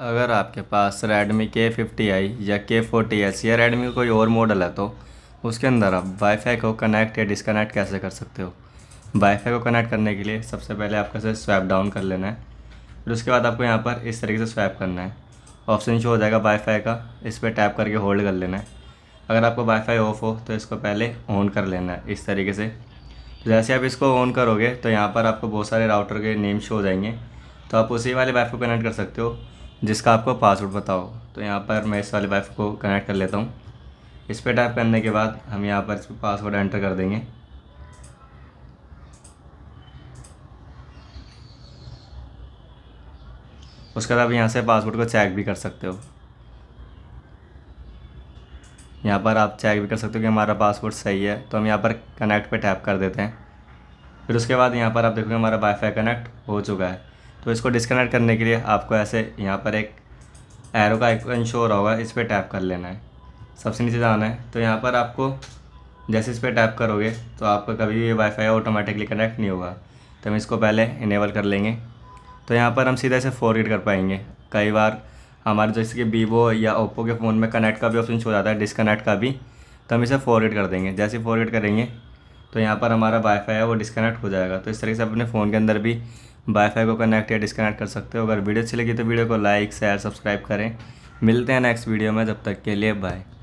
अगर आपके पास रेडमी के फिफ्टी आई या के फोर्टी एस या रेडमी कोई और मॉडल है तो उसके अंदर आप वाईफाई को कनेक्ट या डिसकनेक्ट कैसे कर सकते हो वाईफाई को कनेक्ट करने के लिए सबसे पहले आपको इसे स्वैप डाउन कर लेना है फिर उसके बाद आपको यहाँ पर इस तरीके से स्वैप करना है ऑप्शन जो हो जाएगा वाईफाई का इस पर टैप करके होल्ड कर लेना है अगर आपको वाईफाई ऑफ हो तो इसको पहले ऑन कर लेना है इस तरीके से जैसे आप इसको ऑन करोगे तो यहाँ पर आपको बहुत सारे राउटर के नेम शो हो जाएंगे तो आप उसी वाले वाईफाई कनेक्ट कर सकते हो जिसका आपको पासवर्ड बताओ तो यहाँ पर मैं इस वाले वाइफ को कनेक्ट कर लेता हूँ इस पर टाइप करने के बाद हम यहाँ पर पासवर्ड एंटर कर देंगे उसके बाद आप यहाँ से पासवर्ड को चेक भी कर सकते हो यहाँ पर आप चेक भी कर सकते हो कि हमारा पासवर्ड सही है तो हम यहाँ पर कनेक्ट पे टैप कर देते हैं फिर उसके बाद यहाँ पर आप देखोगे हमारा वाईफाई कनेक्ट हो चुका है तो इसको डिस्कनेक्ट करने के लिए आपको ऐसे यहाँ पर एक एरो का आइकन शो रहा होगा इस पर टैप कर लेना है सबसे नीचे जाना है तो यहाँ पर आपको जैसे इस पर टैप करोगे तो आपका कभी भी वाईफाई ऑटोमेटिकली कनेक्ट नहीं होगा तो हम इसको पहले इनेबल कर लेंगे तो यहाँ पर हम सीधे से फॉरगेट कर पाएंगे कई बार हमारे जैसे कि वीवो या ओप्पो के फ़ोन में कनेक्ट का भी ऑप्शन छो जाता है डिसकनेक्ट का भी तो हम इसे फॉरगेट कर देंगे जैसे फॉरगेट करेंगे तो यहाँ पर हमारा वाईफाई है वो डिसकनेक्ट हो जाएगा तो इस तरीके से अपने फ़ोन के अंदर भी वाईफाई को कनेक्ट या डिस्कनेक्ट कर सकते हो अगर वीडियो अच्छी लगी तो वीडियो को लाइक शेयर सब्सक्राइब करें मिलते हैं नेक्स्ट वीडियो में जब तक के लिए बाय